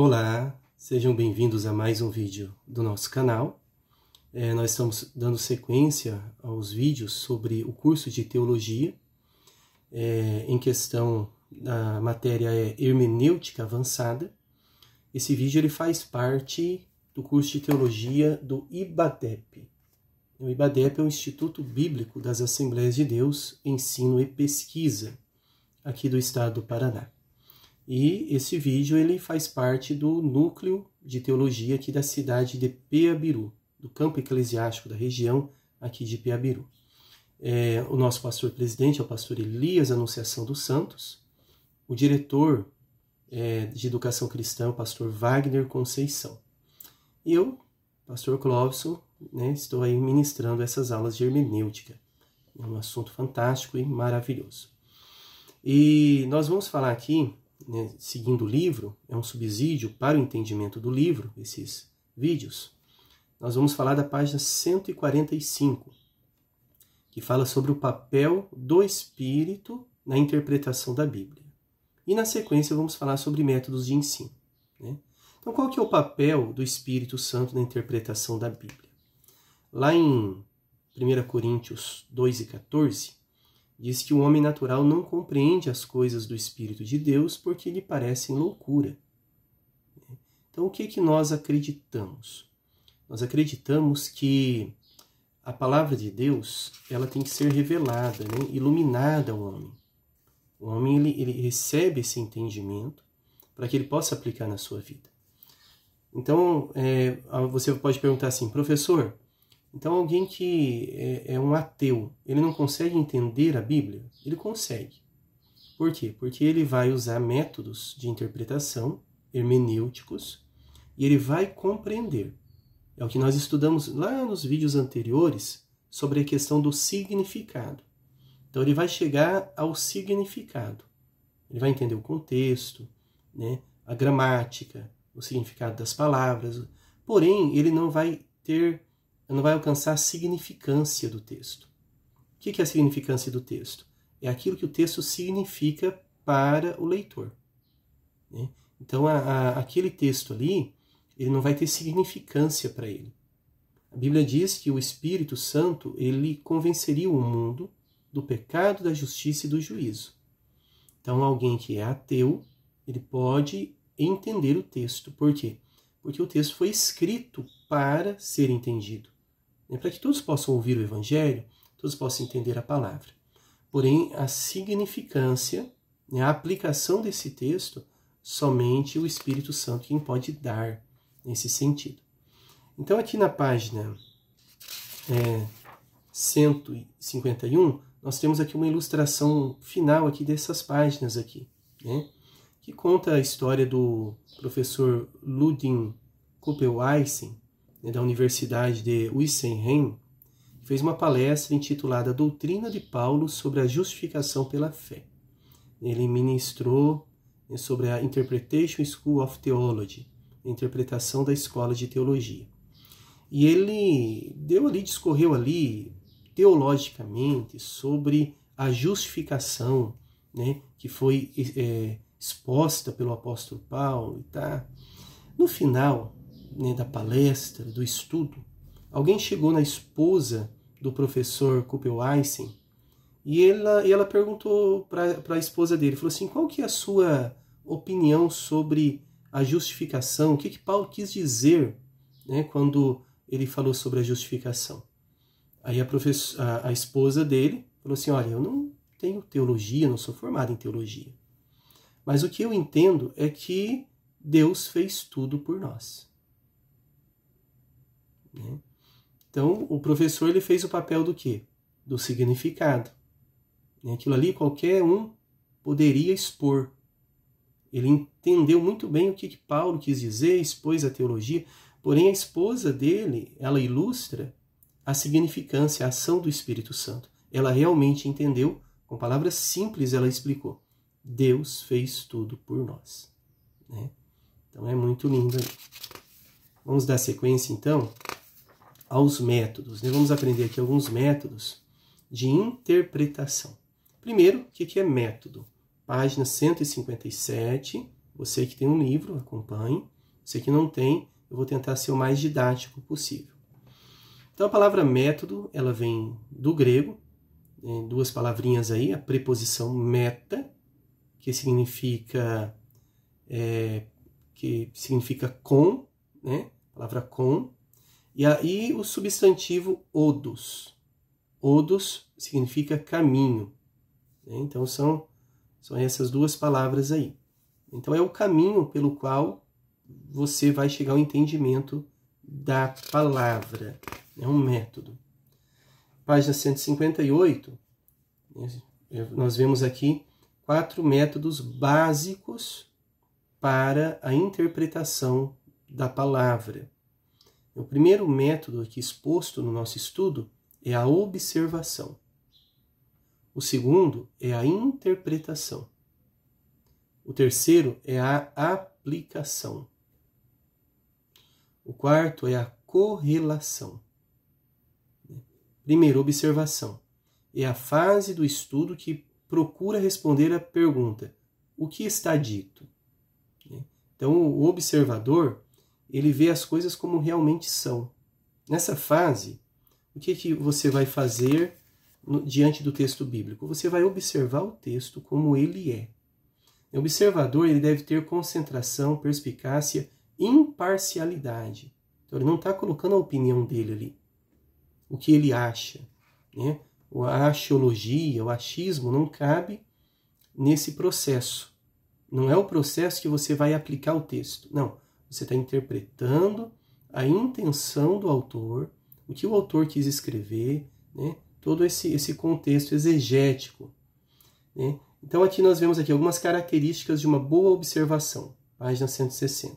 Olá, sejam bem-vindos a mais um vídeo do nosso canal. É, nós estamos dando sequência aos vídeos sobre o curso de Teologia, é, em questão da matéria é Hermenêutica Avançada. Esse vídeo ele faz parte do curso de Teologia do IBADEP. O IBADEP é o Instituto Bíblico das Assembleias de Deus, Ensino e Pesquisa, aqui do estado do Paraná. E esse vídeo ele faz parte do núcleo de teologia aqui da cidade de Peabiru, do campo eclesiástico da região aqui de Peabiru. É, o nosso pastor presidente é o pastor Elias Anunciação dos Santos, o diretor é, de educação cristã é o pastor Wagner Conceição. E eu, pastor Clóvison, né, estou aí ministrando essas aulas de hermenêutica. É um assunto fantástico e maravilhoso. E nós vamos falar aqui né, seguindo o livro, é um subsídio para o entendimento do livro, esses vídeos, nós vamos falar da página 145, que fala sobre o papel do espírito na interpretação da Bíblia. E na sequência vamos falar sobre métodos de ensino. Né? Então, qual que é o papel do Espírito Santo na interpretação da Bíblia? Lá em 1 Coríntios 2 e 14, Diz que o homem natural não compreende as coisas do Espírito de Deus porque lhe parecem loucura. Então, o que, é que nós acreditamos? Nós acreditamos que a palavra de Deus ela tem que ser revelada, né? iluminada ao homem. O homem ele, ele recebe esse entendimento para que ele possa aplicar na sua vida. Então, é, você pode perguntar assim, professor, então, alguém que é, é um ateu, ele não consegue entender a Bíblia? Ele consegue. Por quê? Porque ele vai usar métodos de interpretação hermenêuticos e ele vai compreender. É o que nós estudamos lá nos vídeos anteriores sobre a questão do significado. Então ele vai chegar ao significado. Ele vai entender o contexto, né, a gramática, o significado das palavras. Porém, ele não vai ter não vai alcançar a significância do texto. O que é a significância do texto? É aquilo que o texto significa para o leitor. Né? Então, a, a, aquele texto ali, ele não vai ter significância para ele. A Bíblia diz que o Espírito Santo, ele convenceria o mundo do pecado, da justiça e do juízo. Então, alguém que é ateu, ele pode entender o texto. Por quê? Porque o texto foi escrito para ser entendido né, para que todos possam ouvir o Evangelho, todos possam entender a palavra. Porém, a significância, né, a aplicação desse texto, somente o Espírito Santo quem pode dar nesse sentido. Então, aqui na página é, 151, nós temos aqui uma ilustração final aqui dessas páginas aqui, né? que conta a história do professor Ludin Kupelweisen, né, da Universidade de Wissenheim, fez uma palestra intitulada Doutrina de Paulo sobre a Justificação pela Fé. Ele ministrou né, sobre a Interpretation School of Theology, a interpretação da escola de teologia. E ele deu ali, discorreu ali teologicamente sobre a justificação né, que foi é, exposta pelo apóstolo Paulo. Tá? No final, né, da palestra, do estudo. Alguém chegou na esposa do professor Kuppel Eisen e ela, e ela perguntou para a esposa dele, falou assim, qual que é a sua opinião sobre a justificação? O que, que Paulo quis dizer né, quando ele falou sobre a justificação? Aí a, a, a esposa dele falou assim, olha, eu não tenho teologia, não sou formada em teologia. Mas o que eu entendo é que Deus fez tudo por nós. Né? Então, o professor ele fez o papel do quê? Do significado. Né? Aquilo ali qualquer um poderia expor. Ele entendeu muito bem o que, que Paulo quis dizer, expôs a teologia, porém a esposa dele, ela ilustra a significância, a ação do Espírito Santo. Ela realmente entendeu, com palavras simples ela explicou. Deus fez tudo por nós. Né? Então é muito lindo. Aí. Vamos dar sequência então aos métodos. Né? Vamos aprender aqui alguns métodos de interpretação. Primeiro, o que é método? Página 157. Você que tem um livro, acompanhe. Você que não tem, eu vou tentar ser o mais didático possível. Então, a palavra método, ela vem do grego, né? duas palavrinhas aí, a preposição meta, que significa é, que significa com, né? A palavra com, e aí o substantivo odos. Odos significa caminho. Né? Então são, são essas duas palavras aí. Então é o caminho pelo qual você vai chegar ao entendimento da palavra. É um método. Página 158, né? nós vemos aqui quatro métodos básicos para a interpretação da palavra. O primeiro método aqui exposto no nosso estudo é a observação. O segundo é a interpretação. O terceiro é a aplicação. O quarto é a correlação. Primeiro, observação. É a fase do estudo que procura responder a pergunta: o que está dito? Né? Então, o observador ele vê as coisas como realmente são. Nessa fase, o que, que você vai fazer no, diante do texto bíblico? Você vai observar o texto como ele é. O observador ele deve ter concentração, perspicácia, imparcialidade. Então, ele não está colocando a opinião dele ali, o que ele acha. Né? A axiologia, o achismo não cabe nesse processo. Não é o processo que você vai aplicar o texto. Não você está interpretando a intenção do autor, o que o autor quis escrever, né? todo esse, esse contexto exegético. Né? Então aqui nós vemos aqui algumas características de uma boa observação, página 160.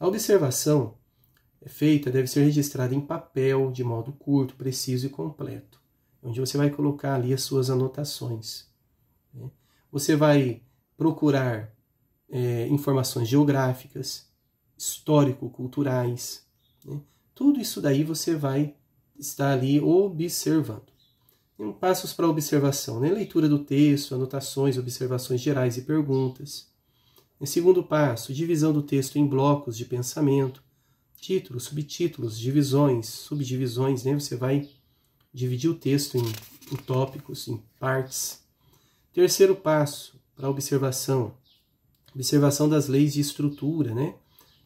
A observação é feita deve ser registrada em papel, de modo curto, preciso e completo, onde você vai colocar ali as suas anotações. Né? Você vai procurar é, informações geográficas, histórico-culturais. Né? Tudo isso daí você vai estar ali observando. Um então, passos para observação, né? leitura do texto, anotações, observações gerais e perguntas. Em né? segundo passo, divisão do texto em blocos de pensamento, títulos, subtítulos, divisões, subdivisões, né? Você vai dividir o texto em, em tópicos, em partes. Terceiro passo para observação, observação das leis de estrutura, né?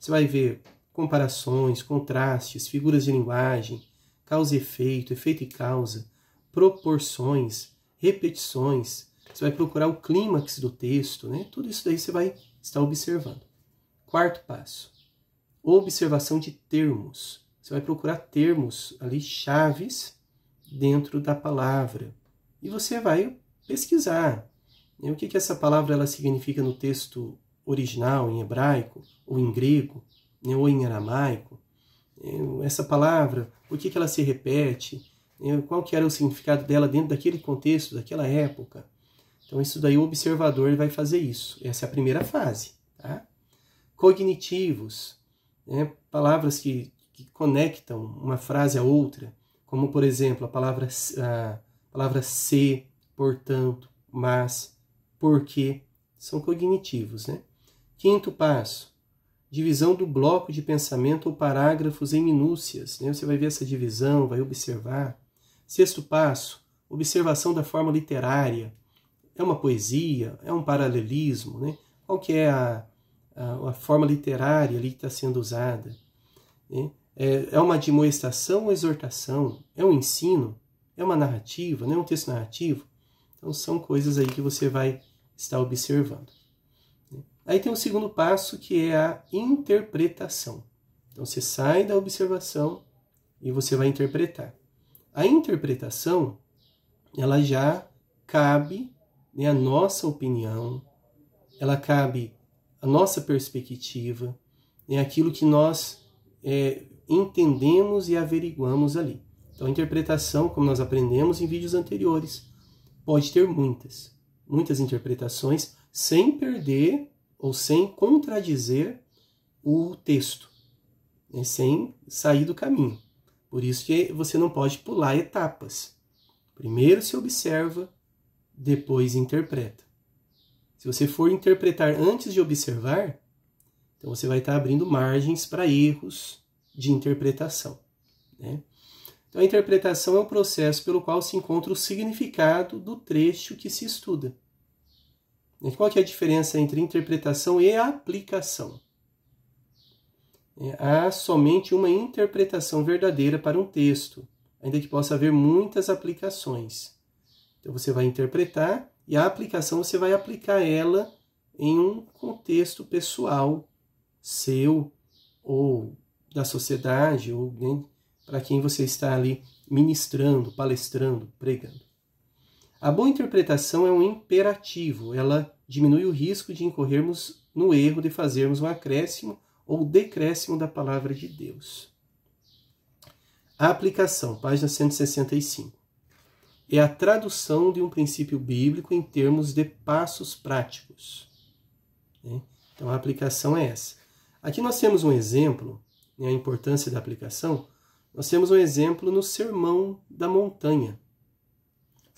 Você vai ver comparações, contrastes, figuras de linguagem, causa e efeito, efeito e causa, proporções, repetições. Você vai procurar o clímax do texto, né? Tudo isso daí você vai estar observando. Quarto passo: observação de termos. Você vai procurar termos ali chaves dentro da palavra e você vai pesquisar né? o que, que essa palavra ela significa no texto original em hebraico, ou em grego, né, ou em aramaico. Né, essa palavra, por que, que ela se repete? Né, qual que era o significado dela dentro daquele contexto, daquela época? Então, isso daí o observador vai fazer isso. Essa é a primeira fase. Tá? Cognitivos, né, palavras que, que, conectam uma frase a outra, como, por exemplo, a palavra, a palavra ser portanto, mas, porque, são cognitivos, né? Quinto passo: divisão do bloco de pensamento ou parágrafos em minúcias. Né? Você vai ver essa divisão, vai observar. Sexto passo: observação da forma literária. É uma poesia? É um paralelismo? Né? Qual que é a, a, a forma literária ali que está sendo usada? Né? É, é uma admoestação ou exortação? É um ensino? É uma narrativa? é um texto narrativo? Então são coisas aí que você vai estar observando. Aí tem o segundo passo que é a interpretação. Então você sai da observação e você vai interpretar. A interpretação, ela já cabe né, a nossa opinião, ela cabe a nossa perspectiva, né, aquilo que nós é, entendemos e averiguamos ali. Então, a interpretação, como nós aprendemos em vídeos anteriores, pode ter muitas, muitas interpretações, sem perder ou sem contradizer o texto, né? sem sair do caminho. Por isso que você não pode pular etapas. Primeiro se observa, depois interpreta. Se você for interpretar antes de observar, então você vai estar abrindo margens para erros de interpretação. Né? Então a interpretação é o processo pelo qual se encontra o significado do trecho que se estuda qual que é a diferença entre interpretação e aplicação? É, há somente uma interpretação verdadeira para um texto, ainda que possa haver muitas aplicações. Então você vai interpretar e a aplicação você vai aplicar ela em um contexto pessoal seu ou da sociedade ou para quem você está ali ministrando, palestrando, pregando. A boa interpretação é um imperativo, ela diminui o risco de incorrermos no erro de fazermos um acréscimo ou decréscimo da palavra de Deus. A aplicação, página 165. É a tradução de um princípio bíblico em termos de passos práticos. Né? Então a aplicação é essa. Aqui nós temos um exemplo, né, a importância da aplicação. Nós temos um exemplo no Sermão da Montanha,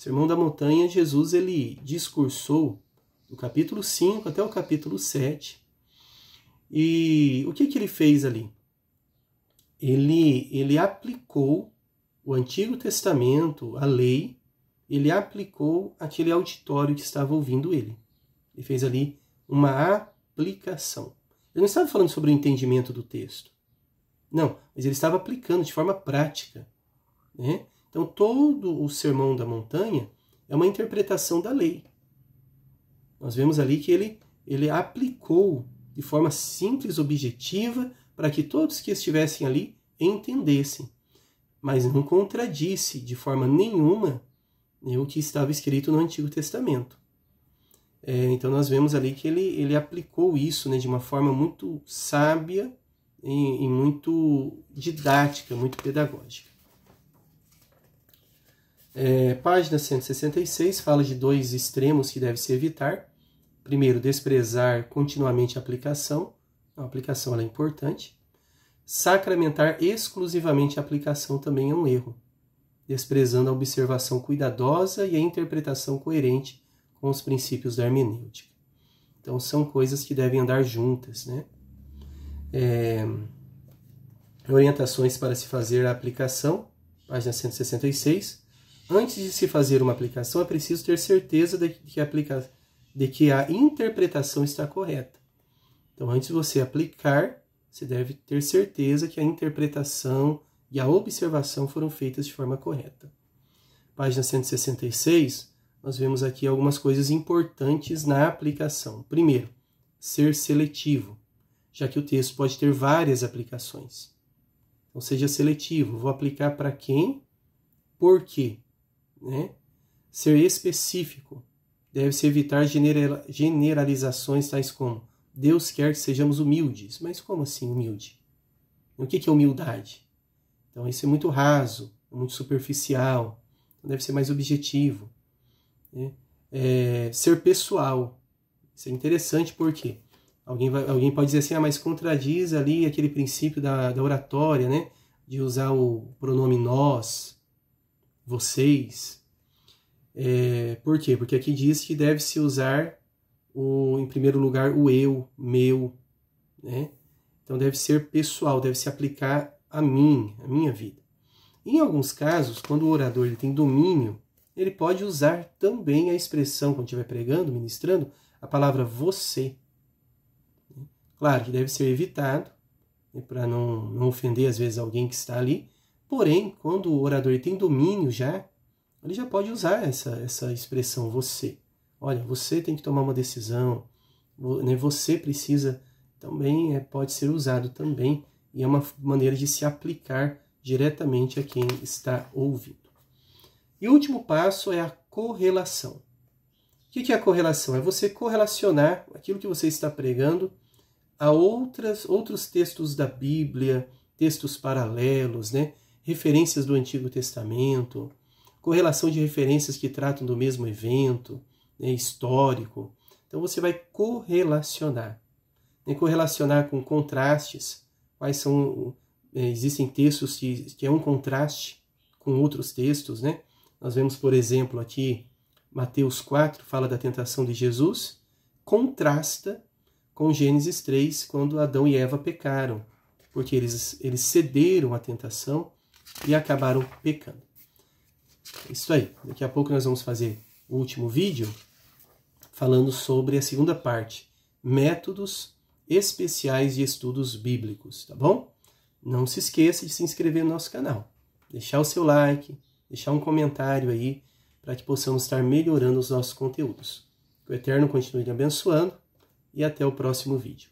Sermão da Montanha, Jesus ele discursou do capítulo 5 até o capítulo 7. E o que, que ele fez ali? Ele, ele aplicou o Antigo Testamento, a lei, ele aplicou aquele auditório que estava ouvindo ele. Ele fez ali uma aplicação. Ele não estava falando sobre o entendimento do texto. Não, mas ele estava aplicando de forma prática. Né? Então, todo o sermão da montanha é uma interpretação da lei. Nós vemos ali que ele, ele aplicou de forma simples, objetiva, para que todos que estivessem ali entendessem, mas não contradisse de forma nenhuma né, o que estava escrito no Antigo Testamento. É, então nós vemos ali que ele, ele aplicou isso né, de uma forma muito sábia e, e muito didática, muito pedagógica. É, página 166 fala de dois extremos que deve se evitar. Primeiro, desprezar continuamente a aplicação. A aplicação é importante. Sacramentar exclusivamente a aplicação também é um erro, desprezando a observação cuidadosa e a interpretação coerente com os princípios da hermenêutica. Então, são coisas que devem andar juntas. Né? É, orientações para se fazer a aplicação, página 166 Antes de se fazer uma aplicação, é preciso ter certeza de que a, aplica... de que a interpretação está correta. Então, antes de você aplicar, você deve ter certeza que a interpretação e a observação foram feitas de forma correta. Página 166, nós vemos aqui algumas coisas importantes na aplicação. Primeiro, ser seletivo, já que o texto pode ter várias aplicações. Ou então, seja seletivo. Vou aplicar para quem? Por quê? né? Ser específico. Deve-se evitar generalizações tais como Deus quer que sejamos humildes. Mas como assim humilde? O que é humildade? Então isso é muito raso, muito superficial. Então, deve ser mais objetivo. Né? É, ser pessoal. Isso é interessante porque alguém, vai, alguém pode dizer assim, ah, mas contradiz ali aquele princípio da, da oratória, né? De usar o pronome nós, vocês. É, por quê? Porque aqui diz que deve-se usar, o, em primeiro lugar, o eu, meu. Né? Então deve ser pessoal, deve se aplicar a mim, a minha vida. Em alguns casos, quando o orador ele tem domínio, ele pode usar também a expressão, quando estiver pregando, ministrando, a palavra você. Claro que deve ser evitado, né, para não, não ofender, às vezes, alguém que está ali, Porém, quando o orador tem domínio já, ele já pode usar essa, essa expressão você. Olha, você tem que tomar uma decisão, né, você precisa também é, pode ser usado também e é uma maneira de se aplicar diretamente a quem está ouvindo. E o último passo é a correlação. O que é a correlação? É você correlacionar aquilo que você está pregando a outras, outros textos da Bíblia, textos paralelos, né? referências do Antigo Testamento, correlação de referências que tratam do mesmo evento né, histórico. Então você vai correlacionar, né, correlacionar com contrastes. Quais são é, existem textos que, que é um contraste com outros textos, né? Nós vemos, por exemplo, aqui Mateus 4 fala da tentação de Jesus, contrasta com Gênesis 3, quando Adão e Eva pecaram, porque eles, eles cederam à tentação e acabaram pecando. É isso aí. Daqui a pouco nós vamos fazer o último vídeo falando sobre a segunda parte, métodos especiais de estudos bíblicos, tá bom? Não se esqueça de se inscrever no nosso canal, deixar o seu like, deixar um comentário aí para que possamos estar melhorando os nossos conteúdos. Que o Eterno continue abençoando e até o próximo vídeo.